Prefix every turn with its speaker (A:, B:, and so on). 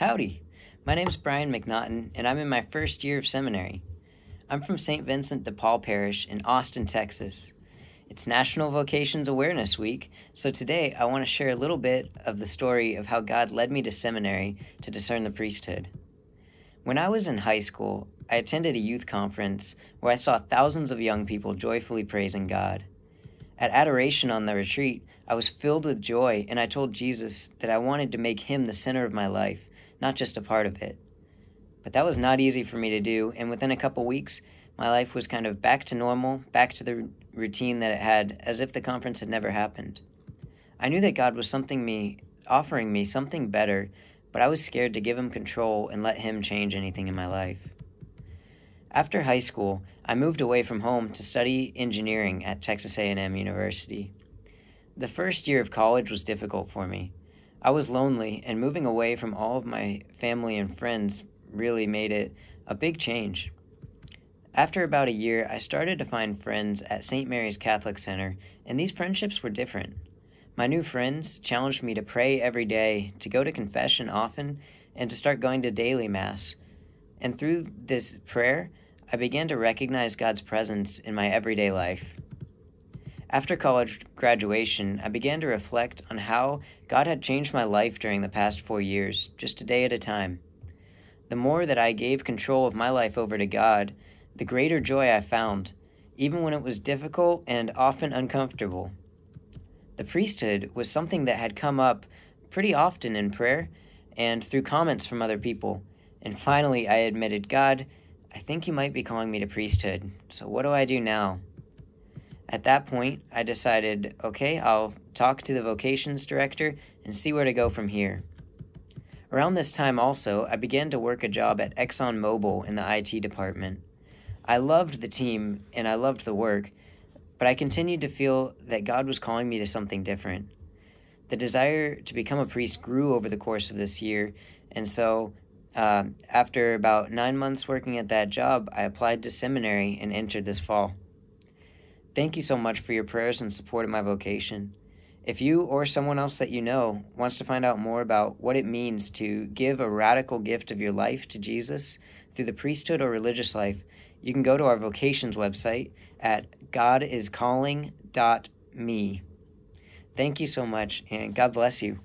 A: Howdy! My name is Brian McNaughton, and I'm in my first year of seminary. I'm from St. Vincent de Paul Parish in Austin, Texas. It's National Vocations Awareness Week, so today I want to share a little bit of the story of how God led me to seminary to discern the priesthood. When I was in high school, I attended a youth conference where I saw thousands of young people joyfully praising God. At adoration on the retreat, I was filled with joy and I told Jesus that I wanted to make him the center of my life not just a part of it. But that was not easy for me to do, and within a couple weeks, my life was kind of back to normal, back to the routine that it had, as if the conference had never happened. I knew that God was something me, offering me something better, but I was scared to give him control and let him change anything in my life. After high school, I moved away from home to study engineering at Texas A&M University. The first year of college was difficult for me. I was lonely, and moving away from all of my family and friends really made it a big change. After about a year, I started to find friends at St. Mary's Catholic Center, and these friendships were different. My new friends challenged me to pray every day, to go to confession often, and to start going to daily Mass. And through this prayer, I began to recognize God's presence in my everyday life. After college graduation, I began to reflect on how God had changed my life during the past four years, just a day at a time. The more that I gave control of my life over to God, the greater joy I found, even when it was difficult and often uncomfortable. The priesthood was something that had come up pretty often in prayer and through comments from other people. And finally, I admitted, God, I think you might be calling me to priesthood, so what do I do now? At that point, I decided, okay, I'll talk to the vocations director and see where to go from here. Around this time also, I began to work a job at ExxonMobil in the IT department. I loved the team and I loved the work, but I continued to feel that God was calling me to something different. The desire to become a priest grew over the course of this year, and so uh, after about nine months working at that job, I applied to seminary and entered this fall. Thank you so much for your prayers and support of my vocation. If you or someone else that you know wants to find out more about what it means to give a radical gift of your life to Jesus through the priesthood or religious life, you can go to our vocations website at godiscalling.me. Thank you so much, and God bless you.